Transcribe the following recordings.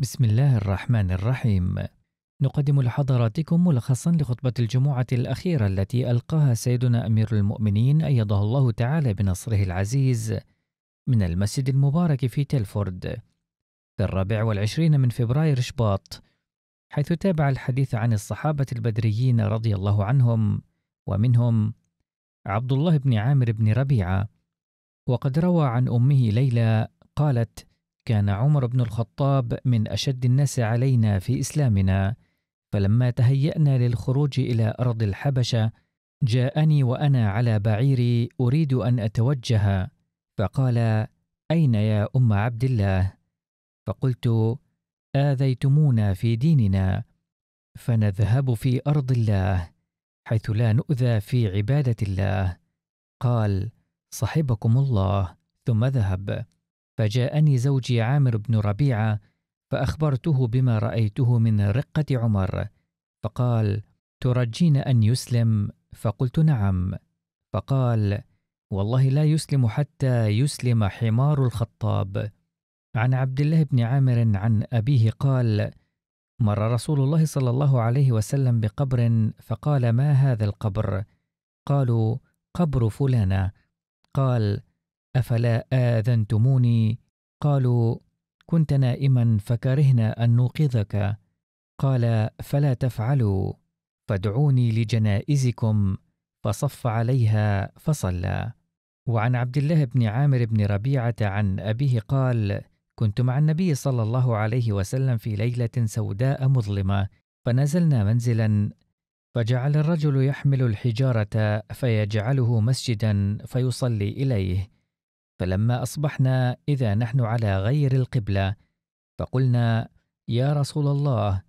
بسم الله الرحمن الرحيم نقدم لحضراتكم ملخصا لخطبة الجمعة الأخيرة التي ألقاها سيدنا أمير المؤمنين أيده الله تعالى بنصره العزيز من المسجد المبارك في تلفورد في الرابع والعشرين من فبراير شباط حيث تابع الحديث عن الصحابة البدريين رضي الله عنهم ومنهم عبد الله بن عامر بن ربيعة وقد روى عن أمه ليلى قالت كان عمر بن الخطاب من أشد الناس علينا في إسلامنا فلما تهيأنا للخروج إلى أرض الحبشة جاءني وأنا على بعيري أريد أن أتوجه فقال أين يا أم عبد الله؟ فقلت آذيتمونا في ديننا فنذهب في أرض الله حيث لا نؤذى في عبادة الله قال صحبكم الله ثم ذهب فجاءني زوجي عامر بن ربيعه فاخبرته بما رايته من رقه عمر فقال ترجين ان يسلم فقلت نعم فقال والله لا يسلم حتى يسلم حمار الخطاب عن عبد الله بن عامر عن ابيه قال مر رسول الله صلى الله عليه وسلم بقبر فقال ما هذا القبر قالوا قبر فلانه قال افلا اذنتموني قالوا كنت نائما فكرهنا ان نوقظك قال فلا تفعلوا فادعوني لجنائزكم فصف عليها فصلى وعن عبد الله بن عامر بن ربيعه عن ابيه قال كنت مع النبي صلى الله عليه وسلم في ليله سوداء مظلمه فنزلنا منزلا فجعل الرجل يحمل الحجاره فيجعله مسجدا فيصلي اليه فلما أصبحنا إذا نحن على غير القبلة فقلنا يا رسول الله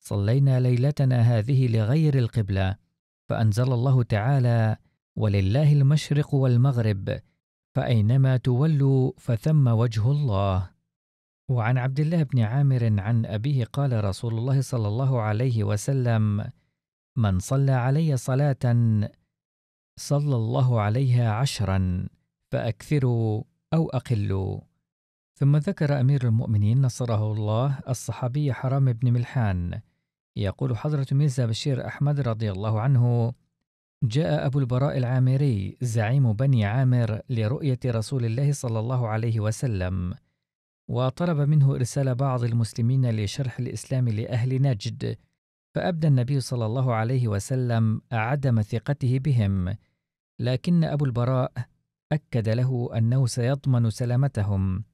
صلينا ليلتنا هذه لغير القبلة فأنزل الله تعالى ولله المشرق والمغرب فأينما تولوا فثم وجه الله وعن عبد الله بن عامر عن أبيه قال رسول الله صلى الله عليه وسلم من صلى علي صلاة صلى الله عليها عشرا فأكثروا أو أقلوا ثم ذكر أمير المؤمنين نصره الله الصحابي حرام بن ملحان يقول حضرة ميزة بشير أحمد رضي الله عنه جاء أبو البراء العامري زعيم بني عامر لرؤية رسول الله صلى الله عليه وسلم وطلب منه إرسال بعض المسلمين لشرح الإسلام لأهل نجد فأبدى النبي صلى الله عليه وسلم عدم ثقته بهم لكن أبو البراء أكد له أنه سيضمن سلامتهم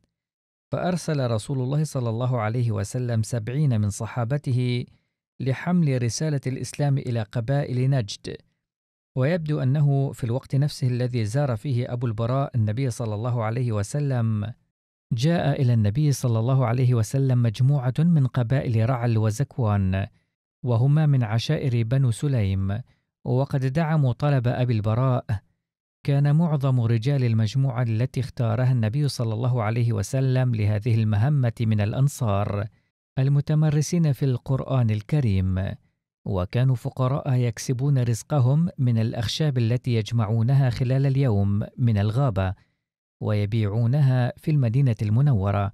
فأرسل رسول الله صلى الله عليه وسلم سبعين من صحابته لحمل رسالة الإسلام إلى قبائل نجد ويبدو أنه في الوقت نفسه الذي زار فيه أبو البراء النبي صلى الله عليه وسلم جاء إلى النبي صلى الله عليه وسلم مجموعة من قبائل رعل وزكوان وهما من عشائر بنو سليم وقد دعموا طلب أبي البراء كان معظم رجال المجموعة التي اختارها النبي صلى الله عليه وسلم لهذه المهمة من الأنصار المتمرسين في القرآن الكريم، وكانوا فقراء يكسبون رزقهم من الأخشاب التي يجمعونها خلال اليوم من الغابة، ويبيعونها في المدينة المنورة،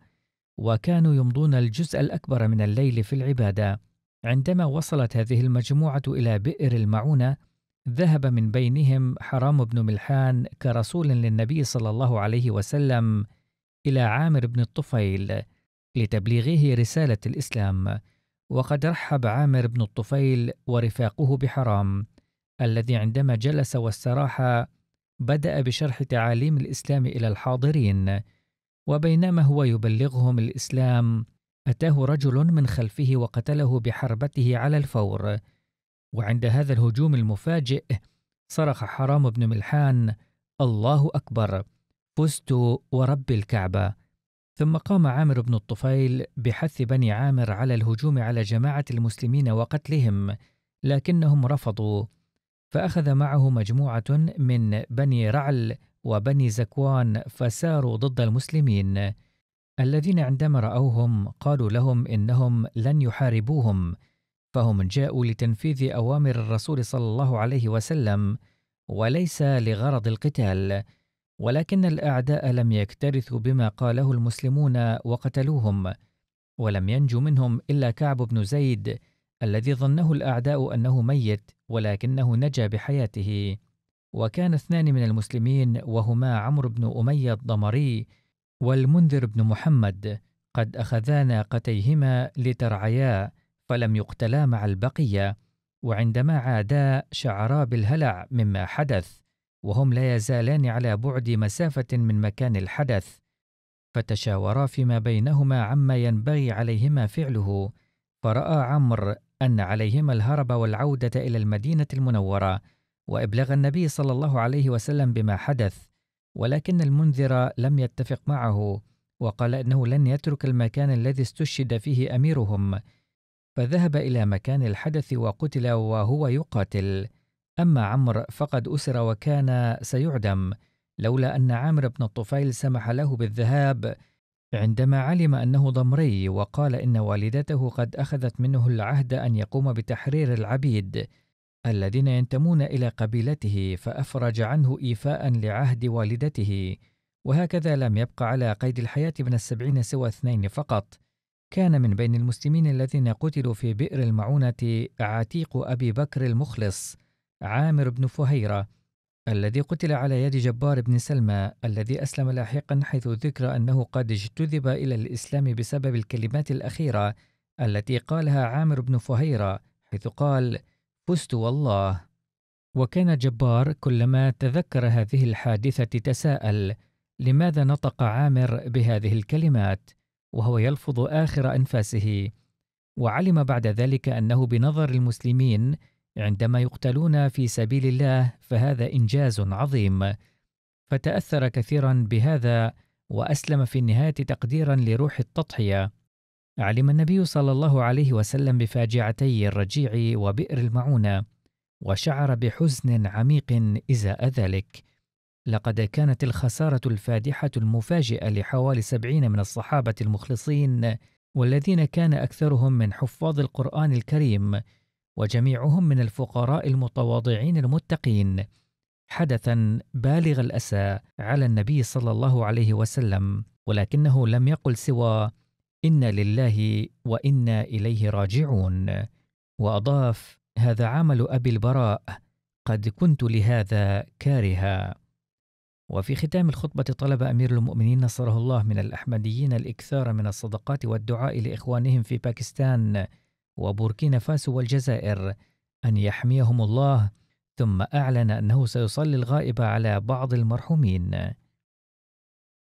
وكانوا يمضون الجزء الأكبر من الليل في العبادة. عندما وصلت هذه المجموعة إلى بئر المعونة، ذهب من بينهم حرام بن ملحان كرسول للنبي صلى الله عليه وسلم إلى عامر بن الطفيل لتبليغه رسالة الإسلام، وقد رحب عامر بن الطفيل ورفاقه بحرام، الذي عندما جلس واستراح بدأ بشرح تعاليم الإسلام إلى الحاضرين، وبينما هو يبلغهم الإسلام، أتاه رجل من خلفه وقتله بحربته على الفور، وعند هذا الهجوم المفاجئ صرخ حرام بن ملحان الله أكبر فزت ورب الكعبة ثم قام عامر بن الطفيل بحث بني عامر على الهجوم على جماعة المسلمين وقتلهم لكنهم رفضوا فأخذ معه مجموعة من بني رعل وبني زكوان فساروا ضد المسلمين الذين عندما رأوهم قالوا لهم إنهم لن يحاربوهم فهم جاءوا لتنفيذ أوامر الرسول صلى الله عليه وسلم وليس لغرض القتال ولكن الأعداء لم يكترثوا بما قاله المسلمون وقتلوهم ولم ينجو منهم إلا كعب بن زيد الذي ظنه الأعداء أنه ميت ولكنه نجا بحياته وكان اثنان من المسلمين وهما عمرو بن أمية الضمري والمنذر بن محمد قد اخذا ناقتيهما لترعيا فلم يقتلا مع البقية وعندما عادا شعرا بالهلع مما حدث وهم لا يزالان على بعد مسافة من مكان الحدث فتشاورا فيما بينهما عما ينبغي عليهما فعله فرأى عمرو أن عليهما الهرب والعودة إلى المدينة المنورة وابلغ النبي صلى الله عليه وسلم بما حدث ولكن المنذر لم يتفق معه وقال انه لن يترك المكان الذي استشهد فيه اميرهم فذهب إلى مكان الحدث وقتل وهو يقاتل أما عمرو فقد أسر وكان سيعدم لولا أن عامر بن الطفيل سمح له بالذهاب عندما علم أنه ضمري وقال إن والدته قد أخذت منه العهد أن يقوم بتحرير العبيد الذين ينتمون إلى قبيلته فأفرج عنه إيفاء لعهد والدته وهكذا لم يبق على قيد الحياة من السبعين سوى اثنين فقط كان من بين المسلمين الذين قتلوا في بئر المعونة عتيق أبي بكر المخلص عامر بن فهيرة الذي قتل على يد جبار بن سلمى الذي أسلم لاحقا حيث ذكر أنه قد اجتذب إلى الإسلام بسبب الكلمات الأخيرة التي قالها عامر بن فهيرة حيث قال فزت والله وكان جبار كلما تذكر هذه الحادثة تساءل لماذا نطق عامر بهذه الكلمات؟ وهو يلفظ آخر أنفاسه وعلم بعد ذلك أنه بنظر المسلمين عندما يقتلون في سبيل الله فهذا إنجاز عظيم فتأثر كثيرا بهذا وأسلم في النهاية تقديرا لروح التضحية علم النبي صلى الله عليه وسلم بفاجعتي الرجيع وبئر المعونة وشعر بحزن عميق إزاء ذلك لقد كانت الخسارة الفادحة المفاجئة لحوالي سبعين من الصحابة المخلصين والذين كان أكثرهم من حفاظ القرآن الكريم وجميعهم من الفقراء المتواضعين المتقين حدثا بالغ الأسى على النبي صلى الله عليه وسلم ولكنه لم يقل سوى إنا لله وإنا إليه راجعون وأضاف هذا عمل أبي البراء قد كنت لهذا كارها وفي ختام الخطبة طلب أمير المؤمنين نصره الله من الأحمديين الإكثار من الصدقات والدعاء لإخوانهم في باكستان وبوركينا فاسو والجزائر أن يحميهم الله ثم أعلن أنه سيصلي الغائب على بعض المرحومين